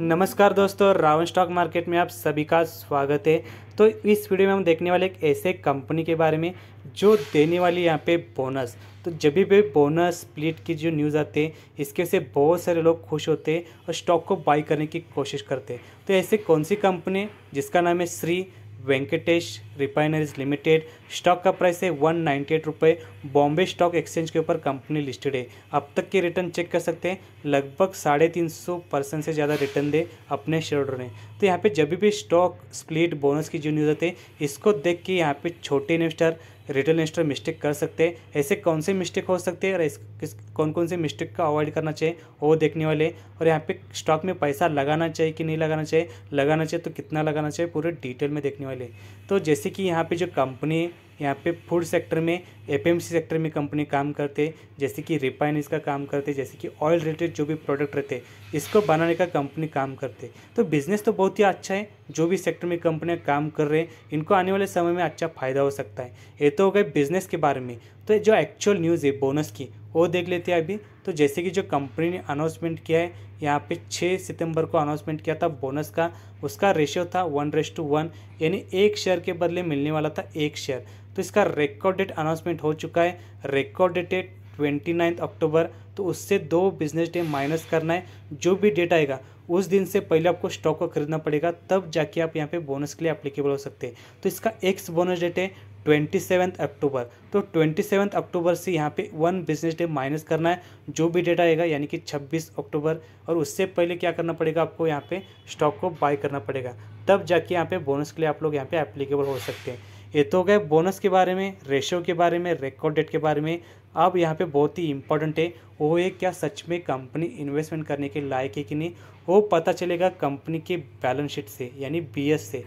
नमस्कार दोस्तों Ravan stock market में आप सभी का स्वागत है तो इस वीडियो में हम देखने वाले एक ऐसे कंपनी के बारे में जो देने वाली यहाँ पे बोनस तो जब भी भी बोनस स्प्लिट की जो न्यूज़ आती है इसके से बहुत सारे लोग खुश होते हैं और स्टॉक को बाई करने की कोशिश करते हैं तो ऐसे कौन सी कंपनी जिसका नाम है Shri Venkatesh refineries limited stock का प्राइस है वन नाइन्टी एट रुपये बॉम्बे स्टॉक एक्सचेंज के ऊपर कंपनी लिस्टेड है अब तक के रिटर्न चेक कर सकते हैं लगभग साढ़े तीन सौ परसेंट से ज़्यादा रिटर्न दे अपने शेयर होल्डर ने तो यहाँ पे जब भी स्टॉक स्प्लिट बोनस की जो न्यूज़ आती है इसको देख के यहाँ पे छोटे इन्वेस्टर रिटेल इन्वेस्टर मिस्टेक कर सकते हैं ऐसे कौन से मिस्टेक हो सकते हैं और इस किस कौन कौन से मिस्टेक का अवॉइड करना चाहिए वो देखने वाले और यहाँ पे स्टॉक में पैसा लगाना चाहिए कि नहीं लगाना चाहिए लगाना चाहिए तो कितना लगाना चाहिए पूरे डिटेल में देखने वाले तो जैसे कि यहाँ पर जो कंपनी यहाँ पे फूड सेक्टर में एफएमसी सेक्टर में कंपनी काम करते जैसे कि रिफाइनरीज का काम करते जैसे कि ऑयल रिलेटेड जो भी प्रोडक्ट रहते इसको बनाने का कंपनी काम करते तो बिज़नेस तो बहुत ही अच्छा है जो भी सेक्टर में कंपनियाँ काम कर रहे हैं इनको आने वाले समय में अच्छा फ़ायदा हो सकता है ये तो हो गए बिज़नेस के बारे में तो जो एक्चुअल न्यूज़ है बोनस की वो देख लेते हैं अभी तो जैसे कि जो कंपनी ने अनाउंसमेंट किया है यहाँ पे 6 सितंबर को अनाउंसमेंट किया था बोनस का उसका रेशियो था वन रेस टू वन यानी एक शेयर के बदले मिलने वाला था एक शेयर तो इसका रिकॉर्ड डेट अनाउंसमेंट हो चुका है record date twenty ninth October तो उससे दो बिजनेस डे माइनस करना है जो भी डेट आएगा उस दिन से पहले आपको स्टॉक को खरीदना पड़ेगा तब जाके आप यहाँ पे बोनस के लिए अप्लीकेबल हो सकते हैं तो इसका एक्स बोनस डेट है ट्वेंटी सेवन्थ अक्टूबर तो ट्वेंटी सेवन्थ अक्टूबर से यहाँ पे वन बिजनेस डे माइनस करना है जो भी डेट आएगा यानी कि छब्बीस अक्टूबर और उससे पहले क्या करना पड़ेगा आपको यहाँ पे स्टॉक को बाय करना पड़ेगा तब जाके यहाँ पे बोनस के लिए आप लोग यहाँ पे एप्लीकेबल हो सकते हैं ये तो गए बोनस के बारे में रेशो के बारे में रिकॉर्ड डेट के बारे में अब यहाँ पे बहुत ही इंपॉर्टेंट है वो है क्या सच में कंपनी इन्वेस्टमेंट करने के लायक है कि नहीं वो पता चलेगा कंपनी के बैलेंस शीट से यानी बी से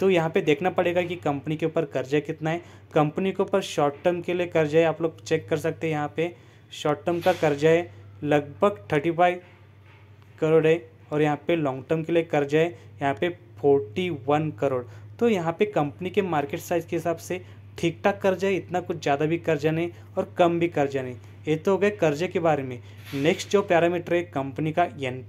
तो यहाँ पे देखना पड़ेगा कि कंपनी के ऊपर कर्जा कितना है कंपनी के ऊपर शॉर्ट टर्म के लिए कर्जा है आप लोग चेक कर सकते हैं यहाँ पे शॉर्ट टर्म का कर्जा है लगभग थर्टी फाइव करोड़ है और यहाँ पे लॉन्ग टर्म के लिए कर्जा है यहाँ पे फोर्टी वन करोड़ तो यहाँ पे कंपनी के मार्केट साइज़ के हिसाब से ठीक ठाक कर्जा है इतना कुछ ज़्यादा भी कर्जा नहीं और कम भी कर्जा नहीं ये तो हो गए कर्जे के बारे में नेक्स्ट जो पैरामीटर है कंपनी का एन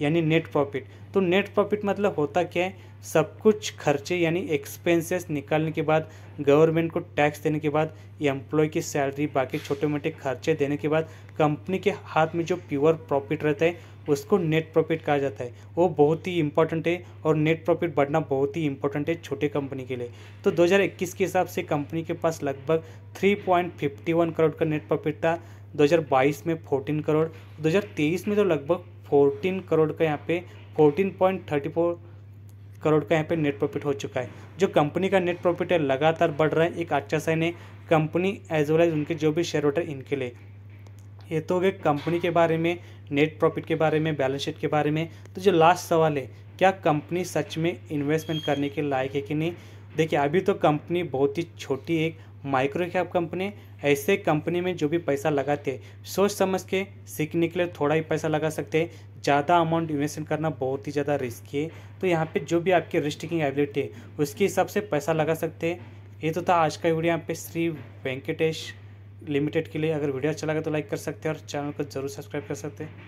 यानी नेट प्रॉफिट तो नेट प्रॉफिट मतलब होता क्या है सब कुछ खर्चे यानी एक्सपेंसेस निकालने के बाद गवर्नमेंट को टैक्स देने के बाद एम्प्लॉय की सैलरी बाकी छोटे मोटे खर्चे देने के बाद कंपनी के हाथ में जो प्योर प्रॉफिट रहता है उसको नेट प्रॉफिट कहा जाता है वो बहुत ही इंपॉर्टेंट है और नेट प्रॉफिट बढ़ना बहुत ही इंपॉर्टेंट है छोटे कंपनी के लिए तो 2021 के हिसाब से कंपनी के पास लगभग 3.51 करोड़ का नेट प्रॉफिट था 2022 में 14 करोड़ 2023 में तो लगभग 14 करोड़ का यहाँ पे 14.34 करोड़ का यहाँ पे नेट प्रॉफिट हो चुका है जो कंपनी का नेट प्रॉफिट है लगातार बढ़ रहा है एक अच्छा साइन है कंपनी एज वेल एज उनके जो भी शेयर होल्डर इनके लिए ये तो हो गए कंपनी के बारे में नेट प्रॉफिट के बारे में बैलेंस शीट के बारे में तो जो लास्ट सवाल है क्या कंपनी सच में इन्वेस्टमेंट करने के लायक है कि नहीं देखिए अभी तो कंपनी बहुत ही छोटी एक माइक्रो कैप कंपनी ऐसे कंपनी में जो भी पैसा लगाते हैं सोच समझ के सीखने के लिए थोड़ा ही पैसा लगा सकते हैं ज़्यादा अमाउंट इन्वेस्टमेंट करना बहुत ही ज़्यादा रिस्की है तो यहाँ पे जो भी आपकी रिस्क टेकिंग एबिलिटी है उसके हिसाब से पैसा लगा सकते हैं ये तो था आज का वीडियो यहाँ पे श्री वेंकटेश लिमिटेड के लिए अगर वीडियो अच्छा लगा तो लाइक कर सकते हैं और चैनल को जरूर सब्सक्राइब कर सकते हैं